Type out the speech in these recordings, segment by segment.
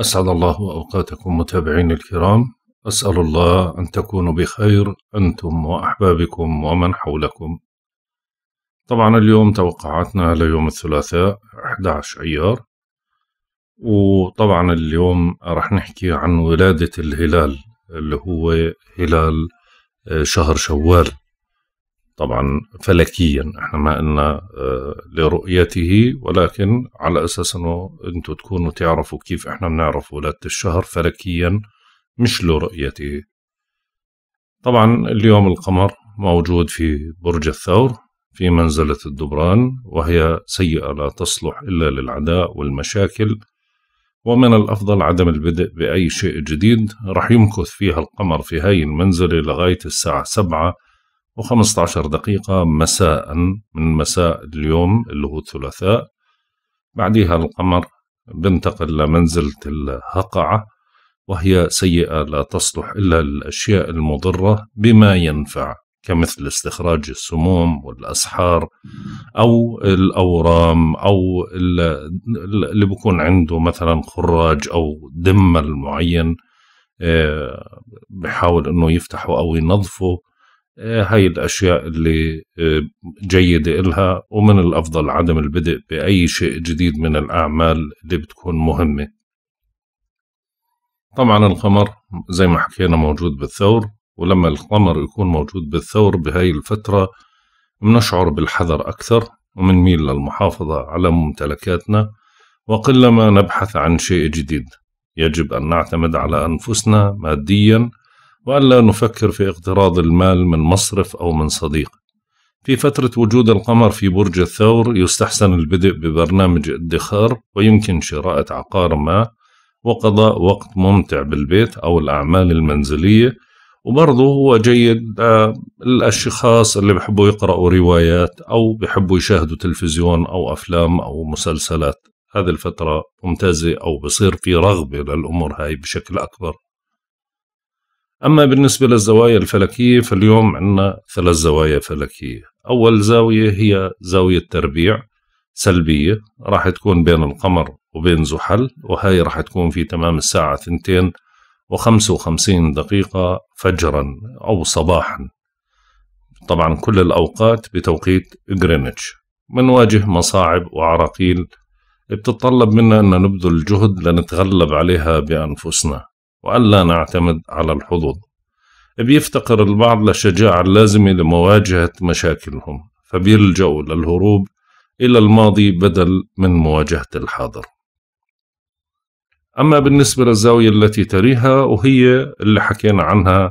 أسعد الله أوقاتكم متابعين الكرام أسأل الله أن تكونوا بخير أنتم وأحبابكم ومن حولكم طبعا اليوم توقعاتنا ليوم الثلاثاء 11 أيار وطبعا اليوم رح نحكي عن ولادة الهلال اللي هو هلال آه، شهر شوال طبعا فلكيا احنا ما قلنا آه، لرؤيته ولكن على اساس انه انتم تكونوا تعرفوا كيف احنا بنعرف ولادة الشهر فلكيا مش لرؤيته طبعا اليوم القمر موجود في برج الثور في منزلة الدبران وهي سيئة لا تصلح إلا للعداء والمشاكل ومن الأفضل عدم البدء بأي شيء جديد رح يمكث فيها القمر في هاي المنزلة لغاية الساعة سبعة و15 دقيقة مساء من مساء اليوم اللي هو الثلاثاء بعدها القمر بنتقل لمنزلة الهقعة وهي سيئة لا تصلح إلا للأشياء المضرة بما ينفع كمثل استخراج السموم والأسحار أو الأورام أو اللي بكون عنده مثلا خراج أو دمل معين آه، بحاول أنه يفتحه أو ينظفه هاي الأشياء اللي آه، جيدة إلها ومن الأفضل عدم البدء بأي شيء جديد من الأعمال اللي بتكون مهمة طبعا القمر زي ما حكينا موجود بالثور ولما القمر يكون موجود بالثور بهاي الفترة بنشعر بالحذر أكثر ومنميل للمحافظة على ممتلكاتنا وقلما نبحث عن شيء جديد يجب أن نعتمد على أنفسنا ماديا وألا نفكر في اقتراض المال من مصرف أو من صديق في فترة وجود القمر في برج الثور يستحسن البدء ببرنامج ادخار ويمكن شراء عقار ما وقضاء وقت ممتع بالبيت أو الأعمال المنزلية وبرضه هو جيد للأشخاص آه، اللي بحبوا يقرأوا روايات أو بحبوا يشاهدوا تلفزيون أو أفلام أو مسلسلات هذه الفترة ممتازة أو بصير في رغبة للأمور هاي بشكل أكبر أما بالنسبة للزوايا الفلكية فاليوم عندنا ثلاث زوايا فلكية أول زاوية هي زاوية تربيع سلبية راح تكون بين القمر وبين زحل وهي راح تكون في تمام الساعة ثنتين وخمسة وخمسين دقيقة فجرا أو صباحا طبعا كل الأوقات بتوقيت غرينتش منواجه مصاعب وعراقيل بتتطلب منا أن نبذل جهد لنتغلب عليها بأنفسنا وألا نعتمد على الحظوظ بيفتقر البعض للشجاعة اللازمة لمواجهة مشاكلهم فبيلجأوا للهروب إلى الماضي بدل من مواجهة الحاضر أما بالنسبة للزاوية التي تريها وهي اللي حكينا عنها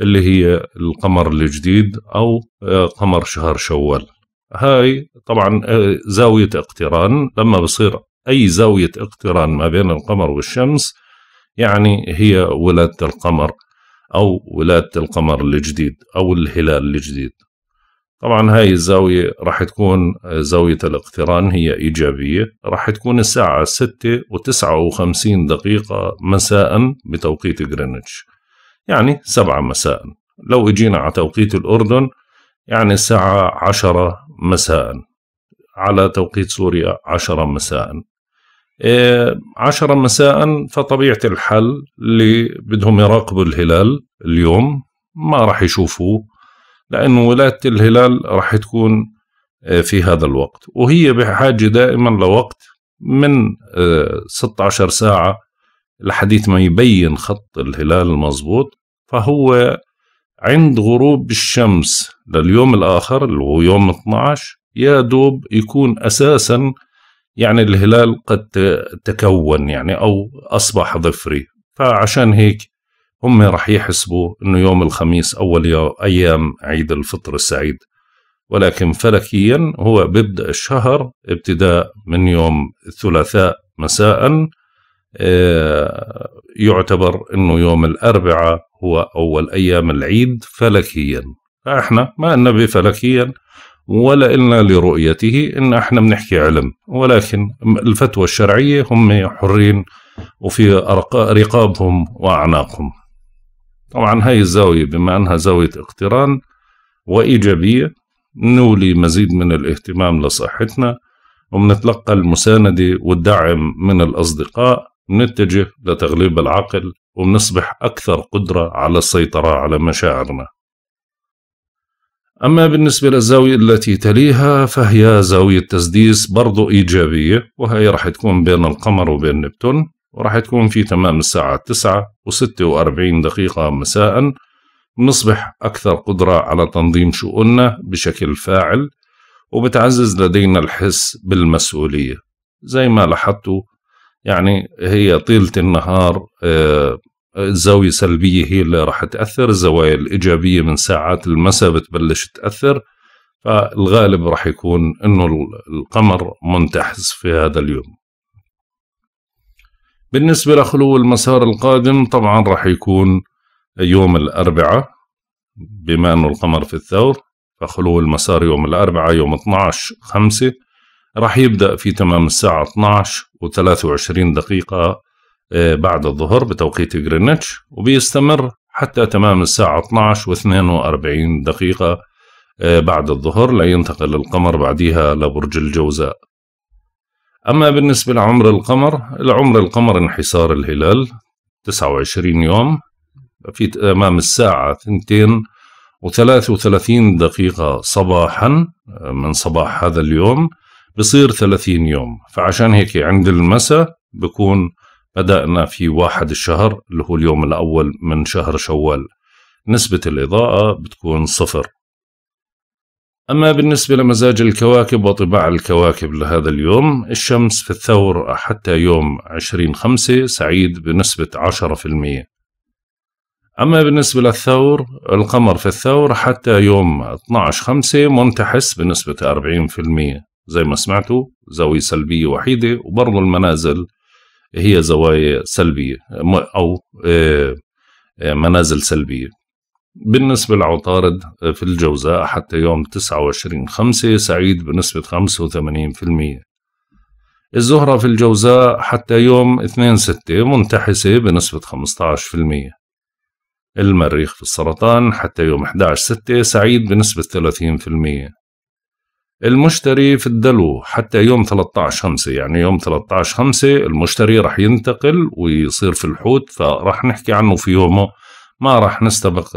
اللي هي القمر الجديد أو آه، قمر شهر شوال هاي طبعا آه، زاوية اقتران لما بصير أي زاوية اقتران ما بين القمر والشمس يعني هي ولادة القمر أو ولادة القمر الجديد أو الهلال الجديد طبعا هاي الزاوية راح تكون زاوية الاقتران هي إيجابية راح تكون الساعة 6 و59 دقيقة مساء بتوقيت غرينتش يعني 7 مساء لو اجينا على توقيت الأردن يعني الساعة 10 مساء على توقيت سوريا 10 مساء إيه، عشرة مساء فطبيعة الحل اللي بدهم يراقبوا الهلال اليوم ما راح يشوفوه لأنه ولادة الهلال راح تكون إيه، في هذا الوقت وهي بحاجة دائما لوقت من 16 إيه، ساعة لحديث ما يبين خط الهلال المضبوط فهو عند غروب الشمس لليوم الآخر اللي هو يوم 12 يا دوب يكون أساساً يعني الهلال قد تكون يعني أو أصبح ظفري فعشان هيك هم رح يحسبوا أنه يوم الخميس أول يوم أيام عيد الفطر السعيد ولكن فلكيا هو بيبدأ الشهر ابتداء من يوم الثلاثاء مساء آه، يعتبر أنه يوم الأربعاء هو أول أيام العيد فلكيا فإحنا ما النبي بفلكيا ولا إلنا لرؤيته إن إحنا بنحكي علم ولكن الفتوى الشرعية هم حرين وفي رقابهم وأعناقهم طبعا هاي الزاوية بما أنها زاوية اقتران وإيجابية نولي مزيد من الاهتمام لصحتنا وبنتلقى المساندة والدعم من الأصدقاء نتجه لتغليب العقل وبنصبح أكثر قدرة على السيطرة على مشاعرنا أما بالنسبة للزاوية التي تليها فهي زاوية تسديس برضو إيجابية وهي راح تكون بين القمر وبين نبتون وراح تكون في تمام الساعة 9 و46 دقيقة مساء نصبح أكثر قدرة على تنظيم شؤوننا بشكل فاعل وبتعزز لدينا الحس بالمسؤولية زي ما لاحظتوا يعني هي طيلة النهار آه، الزاوية السلبية هي اللي راح تأثر الزوايا الإيجابية من ساعات المساء بتبلش تأثر فالغالب راح يكون أنه القمر منتحز في هذا اليوم بالنسبة لخلو المسار القادم طبعا راح يكون يوم الأربعاء بما أنه القمر في الثور فخلو المسار يوم الأربعاء يوم 12 خمسة راح يبدأ في تمام الساعة 12 و 23 دقيقة بعد الظهر بتوقيت جرينتش وبيستمر حتى تمام الساعة 12 و42 دقيقة آه، بعد الظهر لينتقل القمر بعدها لبرج الجوزاء أما بالنسبة لعمر القمر العمر القمر انحسار الهلال 29 يوم في تمام الساعة 2 و33 دقيقة صباحا آه، من صباح هذا اليوم بصير 30 يوم فعشان هيك عند المساء بكون بدأنا في واحد الشهر اللي هو اليوم الأول من شهر شوال نسبة الإضاءة بتكون صفر أما بالنسبة لمزاج الكواكب وطباع الكواكب لهذا اليوم الشمس في الثور حتى يوم 20 خمسة سعيد بنسبة 10% أما بالنسبة للثور القمر في الثور حتى يوم 12 خمسة منتحس بنسبة 40% زي ما سمعتوا زاوية سلبية وحيدة وبرضو المنازل هي زوايا سلبيه او آه، آه، منازل سلبيه بالنسبة لعطارد آه، في الجوزاء حتى يوم 29 5 سعيد بنسبة 85% الزهرة في الجوزاء حتى يوم 2 6 منتحسة بنسبة 15% المريخ في السرطان حتى يوم 11 6 سعيد بنسبة المشتري في الدلو حتى يوم 13 خمسة يعني يوم 13 خمسة المشتري راح ينتقل ويصير في الحوت فراح نحكي عنه في يومه ما راح نستبق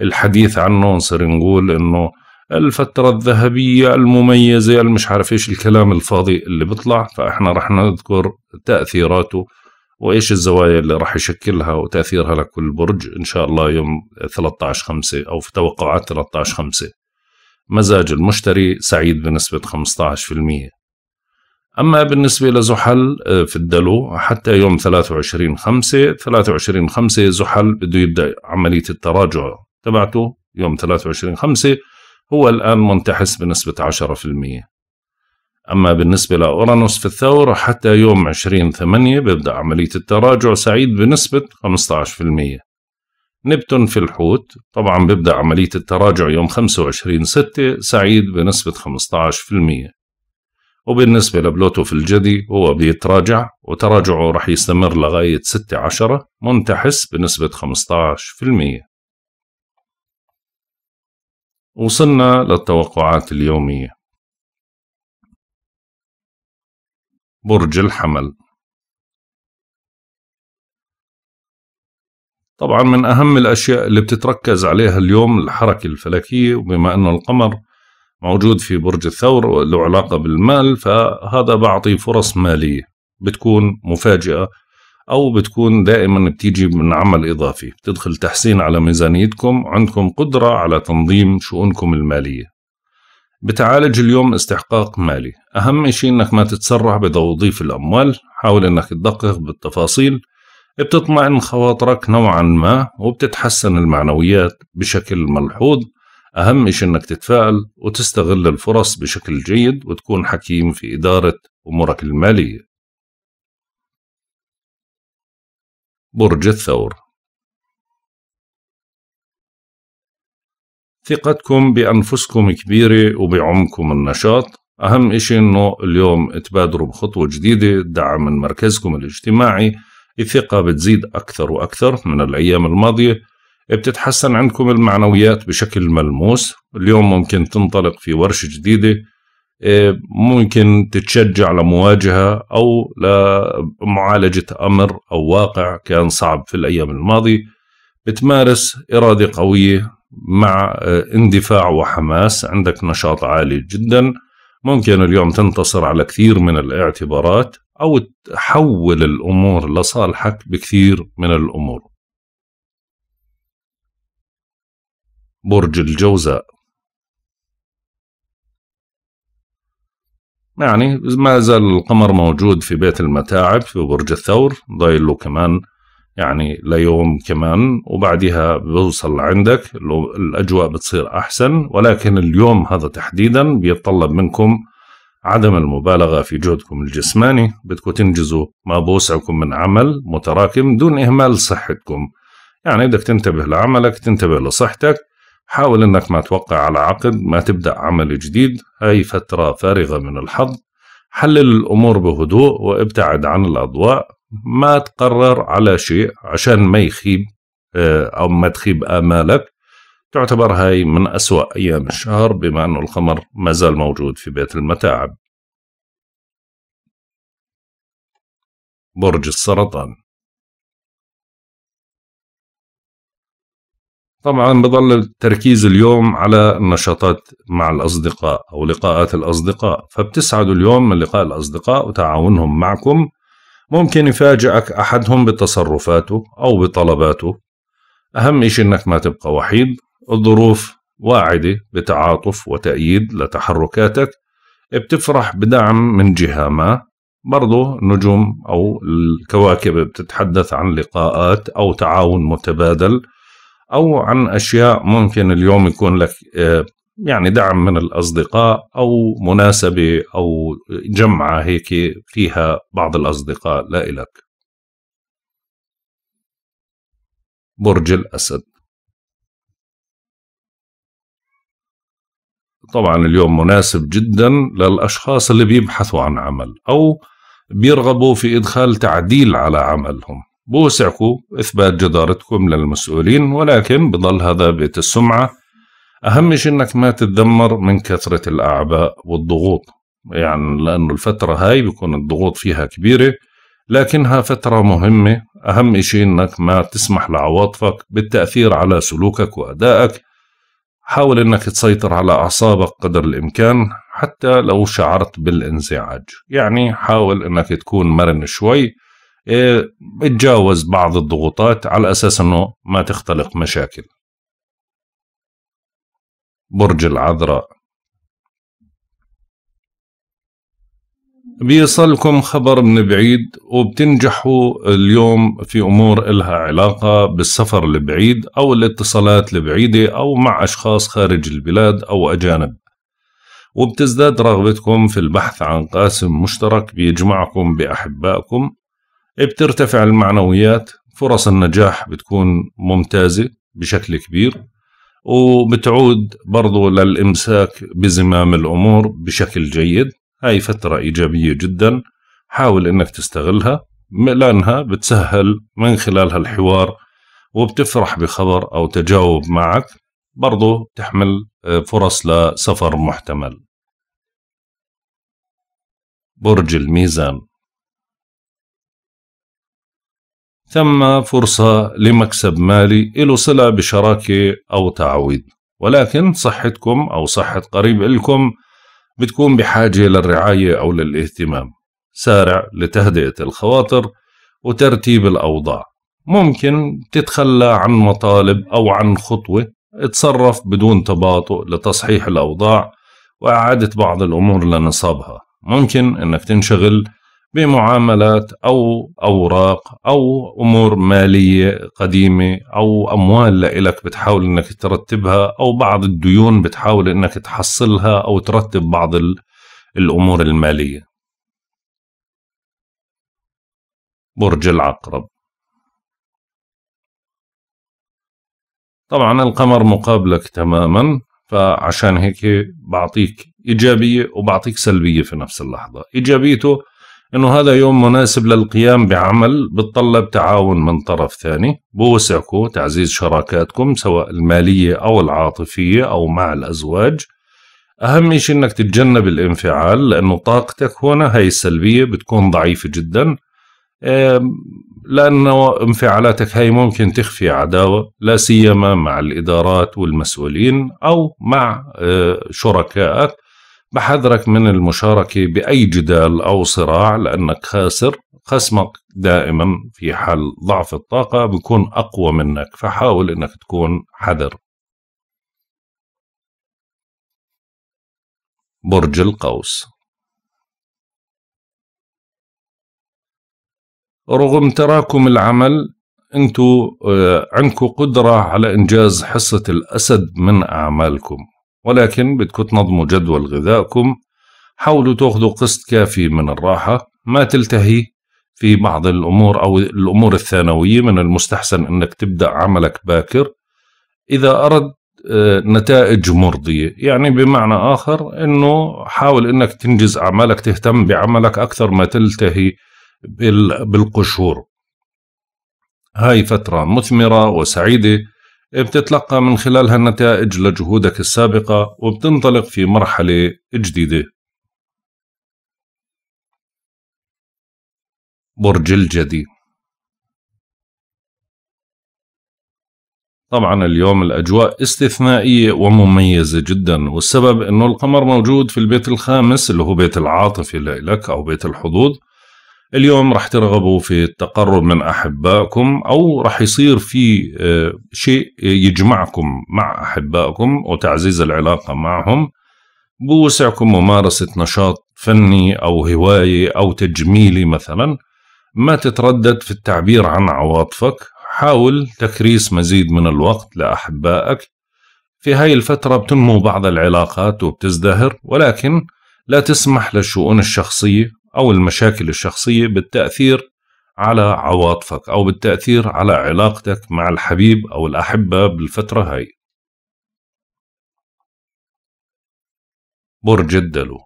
الحديث عنه نصير نقول انه الفترة الذهبية المميزة المش عارف ايش الكلام الفاضي اللي بيطلع فاحنا راح نذكر تأثيراته وايش الزوايا اللي راح يشكلها وتأثيرها لكل برج ان شاء الله يوم 13 خمسة او في توقعات 13 خمسة مزاج المشتري سعيد بنسبة 15% أما بالنسبة لزحل آه، في الدلو حتى يوم 23 5 23 5 زحل بده يبدأ عملية التراجع تبعته يوم 23 5 هو الآن منتحس بنسبة 10% أما بالنسبة لأورانوس في الثور حتى يوم 20 8 بيبدأ عملية التراجع سعيد بنسبة 15% نبتون في الحوت طبعا بيبدأ عملية التراجع يوم 25/6 سعيد بنسبة 15% وبالنسبة لبلوتو في الجدي هو بيتراجع وتراجعه رح يستمر لغاية 6 عشرة منتحس بنسبة 15% وصلنا للتوقعات اليومية برج الحمل طبعا من أهم الأشياء اللي بتتركز عليها اليوم الحركة الفلكية وبما أنه القمر موجود في برج الثور وله علاقة بالمال فهذا بعطي فرص مالية بتكون مفاجئة أو بتكون دائما بتيجي من عمل إضافي بتدخل تحسين على ميزانيتكم عندكم قدرة على تنظيم شؤونكم المالية بتعالج اليوم استحقاق مالي أهم شيء أنك ما تتسرع بتوظيف الأموال حاول أنك تدقق بالتفاصيل بتطمئن خواطرك نوعا ما وبتتحسن المعنويات بشكل ملحوظ أهم شيء إنك تتفائل وتستغل الفرص بشكل جيد وتكون حكيم في إدارة أمورك المالية برج الثور ثقتكم بأنفسكم كبيرة وبعمكم النشاط أهم إشي إنه اليوم تبادروا بخطوة جديدة دعم من مركزكم الاجتماعي الثقة بتزيد أكثر وأكثر من الأيام الماضية بتتحسن عندكم المعنويات بشكل ملموس اليوم ممكن تنطلق في ورشة جديدة آه، ممكن تتشجع لمواجهة أو لمعالجة أمر أو واقع كان صعب في الأيام الماضية بتمارس إرادة قوية مع آه، اندفاع وحماس عندك نشاط عالي جدا ممكن اليوم تنتصر على كثير من الاعتبارات أو تحول الأمور لصالحك بكثير من الأمور برج الجوزاء يعني ما زال القمر موجود في بيت المتاعب في برج الثور ضايل له كمان يعني ليوم كمان وبعدها بيوصل عندك الأجواء بتصير أحسن ولكن اليوم هذا تحديدا بيتطلب منكم عدم المبالغة في جهدكم الجسماني بدكم تنجزوا ما بوسعكم من عمل متراكم دون إهمال صحتكم يعني بدك تنتبه لعملك تنتبه لصحتك حاول انك ما توقع على عقد ما تبدأ عمل جديد هاي فترة فارغة من الحظ حلل الأمور بهدوء وابتعد عن الأضواء ما تقرر على شيء عشان ما يخيب آه، أو ما تخيب آمالك تعتبر هاي من أسوأ أيام الشهر بما أنه الخمر ما زال موجود في بيت المتاعب برج السرطان طبعا بظل التركيز اليوم على النشاطات مع الأصدقاء أو لقاءات الأصدقاء فبتسعدوا اليوم من لقاء الأصدقاء وتعاونهم معكم ممكن يفاجئك أحدهم بتصرفاته أو بطلباته أهم إشي إنك ما تبقى وحيد الظروف واعدة بتعاطف وتأييد لتحركاتك بتفرح بدعم من جهة ما برضو النجوم أو الكواكب بتتحدث عن لقاءات أو تعاون متبادل أو عن أشياء ممكن اليوم يكون لك آه، يعني دعم من الأصدقاء أو مناسبة أو جمعة هيك فيها بعض الأصدقاء لا إلك برج الأسد طبعا اليوم مناسب جدا للأشخاص اللي بيبحثوا عن عمل أو بيرغبوا في إدخال تعديل على عملهم بوسعكم إثبات جدارتكم للمسؤولين ولكن بضل هذا بيت السمعة أهم شيء إنك ما تتذمر من كثرة الأعباء والضغوط يعني لأنه الفترة هاي بيكون الضغوط فيها كبيرة لكنها فترة مهمة أهم شيء إنك ما تسمح لعواطفك بالتأثير على سلوكك وأدائك حاول أنك تسيطر على أعصابك قدر الإمكان حتى لو شعرت بالانزعاج يعني حاول أنك تكون مرن شوي إيه، اتجاوز بعض الضغوطات على أساس أنه ما تختلق مشاكل برج العذراء بيصلكم خبر من بعيد وبتنجحوا اليوم في أمور إلها علاقة بالسفر البعيد أو الاتصالات البعيدة أو مع أشخاص خارج البلاد أو أجانب وبتزداد رغبتكم في البحث عن قاسم مشترك بيجمعكم بأحبائكم بترتفع المعنويات فرص النجاح بتكون ممتازة بشكل كبير وبتعود برضو للإمساك بزمام الأمور بشكل جيد هاي فترة إيجابية جدا حاول إنك تستغلها لأنها بتسهل من خلالها الحوار وبتفرح بخبر أو تجاوب معك برضو تحمل آه، فرص لسفر محتمل برج الميزان ثم فرصة لمكسب مالي إلو صلة بشراكة أو تعويض ولكن صحتكم أو صحة قريب لكم بتكون بحاجة للرعاية أو للاهتمام سارع لتهدئة الخواطر وترتيب الأوضاع ممكن تتخلى عن مطالب أو عن خطوة اتصرف بدون تباطؤ لتصحيح الأوضاع وإعادة بعض الأمور لنصابها ممكن أنك تنشغل بمعاملات او اوراق او امور ماليه قديمه او اموال لإلك بتحاول انك ترتبها او بعض الديون بتحاول انك تحصلها او ترتب بعض الامور الماليه. برج العقرب طبعا القمر مقابلك تماما فعشان هيك بعطيك ايجابيه وبعطيك سلبيه في نفس اللحظه، ايجابيته انه هذا يوم مناسب للقيام بعمل بتطلب تعاون من طرف ثاني بوسعكم تعزيز شراكاتكم سواء المالية او العاطفية او مع الازواج اهم شيء انك تتجنب الانفعال لانه طاقتك هنا هاي السلبية بتكون ضعيفة جدا لانه انفعالاتك هاي ممكن تخفي عداوة لا سيما مع الادارات والمسؤولين او مع آه، شركائك بحذرك من المشاركة بأي جدال أو صراع لأنك خاسر خصمك دائما في حال ضعف الطاقة بيكون أقوى منك فحاول أنك تكون حذر برج القوس رغم تراكم العمل انتو آه، عندكم قدرة على إنجاز حصة الأسد من أعمالكم ولكن بدكم تنظموا جدول غذائكم حاولوا تاخذوا قسط كافي من الراحة ما تلتهي في بعض الأمور أو الأمور الثانوية من المستحسن أنك تبدأ عملك باكر إذا أردت آه، نتائج مرضية يعني بمعنى آخر أنه حاول أنك تنجز أعمالك تهتم بعملك أكثر ما تلتهي بالقشور هاي فترة مثمرة وسعيدة بتتلقى من خلالها النتائج لجهودك السابقة وبتنطلق في مرحلة جديدة برج الجدي طبعا اليوم الأجواء استثنائية ومميزة جدا والسبب أنه القمر موجود في البيت الخامس اللي هو بيت العاطفة لإلك أو بيت الحظوظ اليوم راح ترغبوا في التقرب من احبائكم او راح يصير في آه، شيء يجمعكم مع احبائكم وتعزيز العلاقه معهم بوسعكم ممارسه نشاط فني او هوايه او تجميلي مثلا ما تتردد في التعبير عن عواطفك حاول تكريس مزيد من الوقت لاحبائك في هاي الفتره بتنمو بعض العلاقات وبتزدهر ولكن لا تسمح للشؤون الشخصيه أو المشاكل الشخصية بالتأثير على عواطفك أو بالتأثير على علاقتك مع الحبيب أو الأحبة بالفترة هاي برج الدلو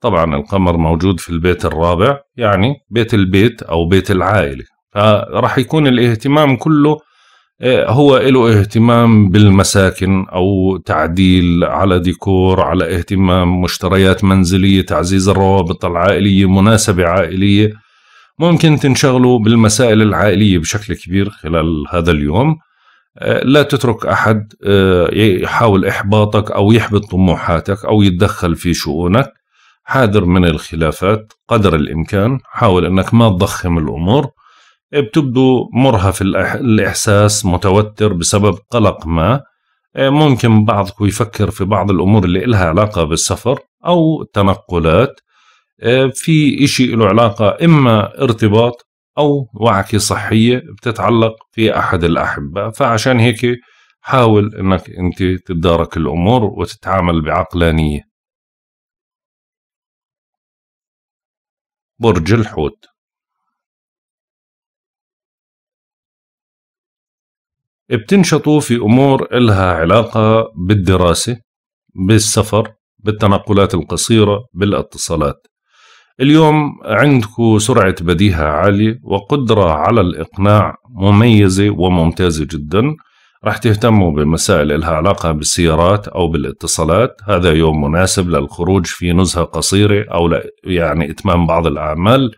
طبعا القمر موجود في البيت الرابع يعني بيت البيت أو بيت العائلة فرح يكون الاهتمام كله آه، هو له اهتمام بالمساكن او تعديل على ديكور على اهتمام مشتريات منزليه تعزيز الروابط العائليه مناسبه عائليه ممكن تنشغلوا بالمسائل العائليه بشكل كبير خلال هذا اليوم آه، لا تترك احد آه، يحاول احباطك او يحبط طموحاتك او يتدخل في شؤونك حاذر من الخلافات قدر الامكان حاول انك ما تضخم الامور بتبدو مرهف الإحساس متوتر بسبب قلق ما آه، ممكن بعضكم يفكر في بعض الأمور اللي إلها علاقة بالسفر أو التنقلات آه، في إشي له علاقة إما ارتباط أو وعكة صحية بتتعلق في أحد الأحبة فعشان هيك حاول أنك أنت تتدارك الأمور وتتعامل بعقلانية برج الحوت بتنشطوا في أمور إلها علاقة بالدراسة بالسفر بالتنقلات القصيرة بالاتصالات اليوم عندكم سرعة بديهة عالية وقدرة على الإقناع مميزة وممتازة جدا رح تهتموا بمسائل إلها علاقة بالسيارات أو بالاتصالات هذا يوم مناسب للخروج في نزهة قصيرة أو يعني إتمام بعض الأعمال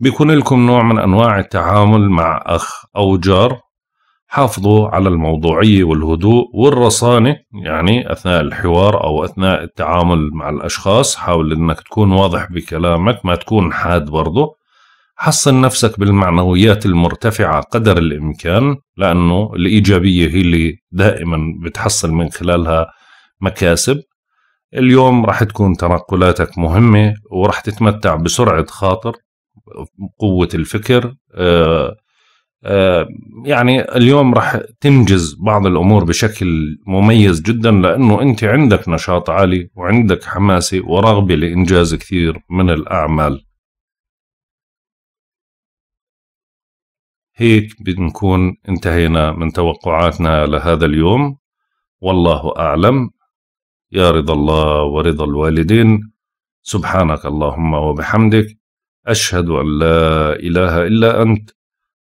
بيكون لكم نوع من أنواع التعامل مع أخ أو جار حافظوا على الموضوعية والهدوء والرصانة يعني أثناء الحوار أو أثناء التعامل مع الأشخاص حاول أنك تكون واضح بكلامك ما تكون حاد برضه حصن نفسك بالمعنويات المرتفعة قدر الإمكان لأنه الإيجابية هي اللي دائما بتحصل من خلالها مكاسب اليوم راح تكون تنقلاتك مهمة وراح تتمتع بسرعة خاطر قوة الفكر آه آه، يعني اليوم راح تنجز بعض الامور بشكل مميز جدا لانه انت عندك نشاط عالي وعندك حماسه ورغبه لانجاز كثير من الاعمال هيك بنكون انتهينا من توقعاتنا لهذا اليوم والله اعلم يا رضا الله ورضا الوالدين سبحانك اللهم وبحمدك اشهد ان لا اله الا انت